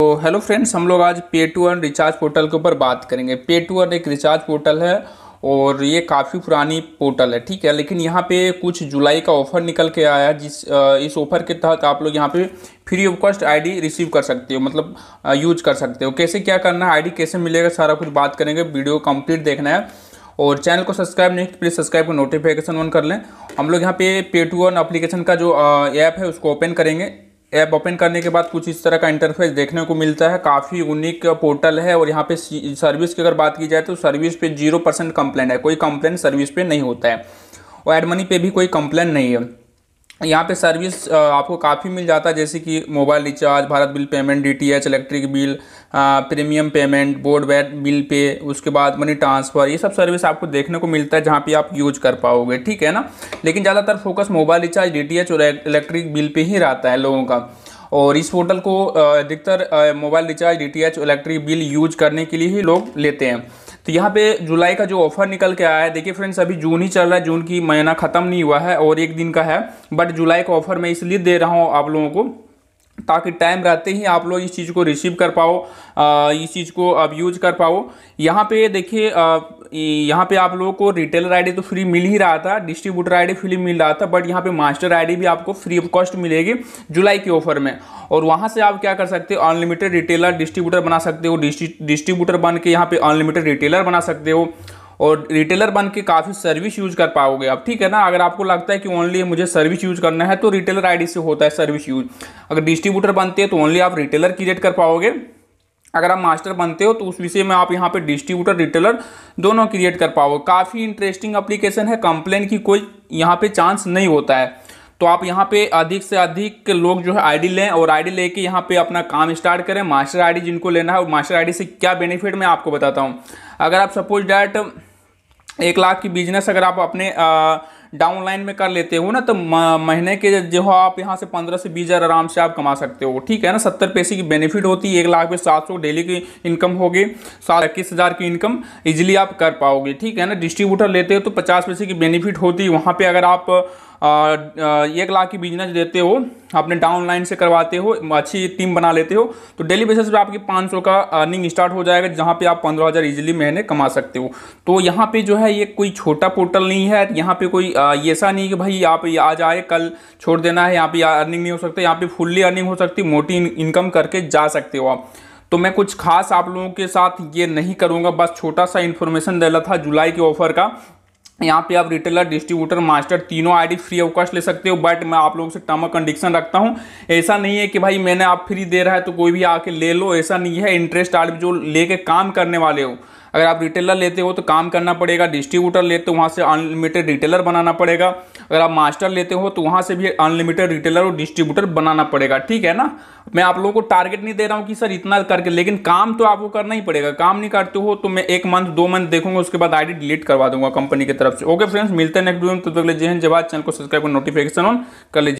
तो hello friends हम लोग आज पे टू अर्न रिचार्ज पोर्टल के ऊपर बात करेंगे पे टू अर्न एक रिचार्ज पोर्टल है और ये काफ़ी पुरानी पोर्टल है ठीक है लेकिन यहाँ पे कुछ जुलाई का ऑफर निकल के आया जिस इस ऑफर के तहत आप लोग यहाँ पे free of cost ID receive कर सकते हो मतलब यूज कर सकते हो कैसे क्या करना है आई कैसे मिलेगा सारा कुछ बात करेंगे वीडियो कम्प्लीट देखना है और चैनल को सब्सक्राइब नहीं प्लीज़ तो सब्सक्राइब को नोटिफिकेशन ऑन कर लें हम लोग यहाँ पे पे टू अर्न अप्लीकेशन का जो ऐप है उसको ओपन करेंगे ऐप ओपन करने के बाद कुछ इस तरह का इंटरफेस देखने को मिलता है काफ़ी यूनिक पोर्टल है और यहाँ पे सर्विस की अगर बात की जाए तो सर्विस पे जीरो परसेंट कंप्लेंट है कोई कंप्लेंट सर्विस पे नहीं होता है और एडमनी पे भी कोई कंप्लेंट नहीं है यहाँ पे सर्विस आपको काफ़ी मिल जाता है जैसे कि mobile recharge Bharat bill payment DTH electric bill premium payment broadband bill pay उसके बाद मनी ट्रांसफ़र ये सब सर्विस आपको देखने को मिलता है जहाँ पे आप यूज कर पाओगे ठीक है ना लेकिन ज़्यादातर फोकस मोबाइल रिचार्ज डीटीएच और इलेक्ट्रिक बिल पर ही रहता है लोगों का और इस पोर्टल को अधिकतर mobile recharge D T electric bill use करने के लिए ही लोग लेते हैं तो यहाँ पे जुलाई का जो ऑफर निकल के आया है देखिए फ्रेंड्स अभी जून ही चल रहा है जून की महीना ख़त्म नहीं हुआ है और एक दिन का है बट जुलाई का ऑफर मैं इसलिए दे रहा हूँ आप लोगों को ताकि टाइम रहते ही आप लोग इस चीज़ को रिसीव कर पाओ इस चीज़ को अब यूज कर पाओ यहाँ पे देखिए यहाँ पे आप लोगों को रिटेलर आईडी तो फ्री मिल ही रहा था डिस्ट्रीब्यूटर आईडी फ्री मिल रहा था बट यहाँ पे मास्टर आईडी भी आपको फ्री ऑफ कॉस्ट मिलेगी जुलाई के ऑफर में और वहाँ से आप क्या कर सकते हो अनलिमिटेड रिटेलर डिस्ट्रीब्यूटर बना सकते हो डिस्ट्रीब्यूटर बन के यहाँ पे अनलिमिटेड रिटेलर बना सकते हो और रिटेलर बन के काफ़ी सर्विस यूज कर पाओगे अब ठीक है ना अगर आपको लगता है कि ओनली मुझे सर्विस यूज करना है तो रिटेलर आईडी से होता है सर्विस यूज अगर डिस्ट्रीब्यूटर बनते हैं तो ओनली आप रिटेलर क्रिएट कर पाओगे अगर आप मास्टर बनते हो तो उस विषय में आप यहाँ पे डिस्ट्रीब्यूटर रिटेलर दोनों क्रिएट कर पाओगे काफ़ी इंटरेस्टिंग एप्लीकेशन है कंप्लेन की कोई यहाँ पे चांस नहीं होता है तो आप यहाँ पे अधिक से अधिक लोग जो है आईडी लें और आईडी लेके यहाँ पे अपना काम स्टार्ट करें मास्टर आईडी जिनको लेना है और मास्टर आईडी से क्या बेनिफिट मैं आपको बताता हूँ अगर आप सपोज डैट एक लाख की बिजनेस अगर आप अपने डाउन लाइन में कर लेते हो ना तो महीने के जो हो आप यहाँ से पंद्रह से बीस हज़ार आराम से आप कमा सकते हो ठीक है ना सत्तर पैसे की बेनिफिट होती है एक लाख में सात सौ डेली की इनकम होगी सात इक्कीस हज़ार की इनकम इजीली आप कर पाओगे ठीक है ना डिस्ट्रीब्यूटर लेते हो तो पचास पैसे की बेनिफिट होती है वहाँ पर अगर आप एक लाख की बिजनेस देते हो अपने डाउनलाइन से करवाते हो अच्छी टीम बना लेते हो तो डेली बेसिस पे आपकी 500 का अर्निंग स्टार्ट हो जाएगा जहाँ पे आप पंद्रह हज़ार ईजिली महीने कमा सकते हो तो यहाँ पे जो है ये कोई छोटा पोर्टल नहीं है यहाँ पे कोई ऐसा नहीं कि भाई आप आज आए कल छोड़ देना है यहाँ पे अर्निंग नहीं हो सकता यहाँ पे फुल्ली अर्निंग हो सकती मोटी इनकम करके जा सकते हो आप तो मैं कुछ खास आप लोगों के साथ ये नहीं करूँगा बस छोटा सा इन्फॉर्मेशन दे रहा था जुलाई के ऑफर का यहाँ पे आप रिटेलर डिस्ट्रीब्यूटर मास्टर तीनों आईडी फ्री ऑफ कॉस्ट ले सकते हो बट मैं आप लोगों से टर्म कंडीशन रखता हूँ ऐसा नहीं है कि भाई मैंने आप फ्री दे रहा है तो कोई भी आके ले लो ऐसा नहीं है इंटरेस्ट आर्ट जो लेके काम करने वाले हो अगर आप रिटेलर लेते हो तो काम करना पड़ेगा डिस्ट्रीब्यूटर लेते हो वहाँ से अनलिमिटेड रिटेलर बनाना पड़ेगा अगर आप मास्टर लेते हो तो वहाँ से भी अनलिमिटेड रिटेलर और डिस्ट्रीब्यूटर बनाना पड़ेगा ठीक है ना मैं आप लोगों को टारगेट नहीं दे रहा हूँ कि सर इतना करके लेकिन काम तो आपको करना ही पड़ेगा काम नहीं करते हो तो मैं एक मंथ दो मंथ देखूंगा उसके बाद आई डिलीट करवा दूंगा कंपनी की तरफ से ओके फ्रेंड्स मिलते हैं नेक्स्ट वीडियो में तब तक ले जवाब चैनल को सब्सक्राइब और नोटिफिकेशन ऑन कर लीजिए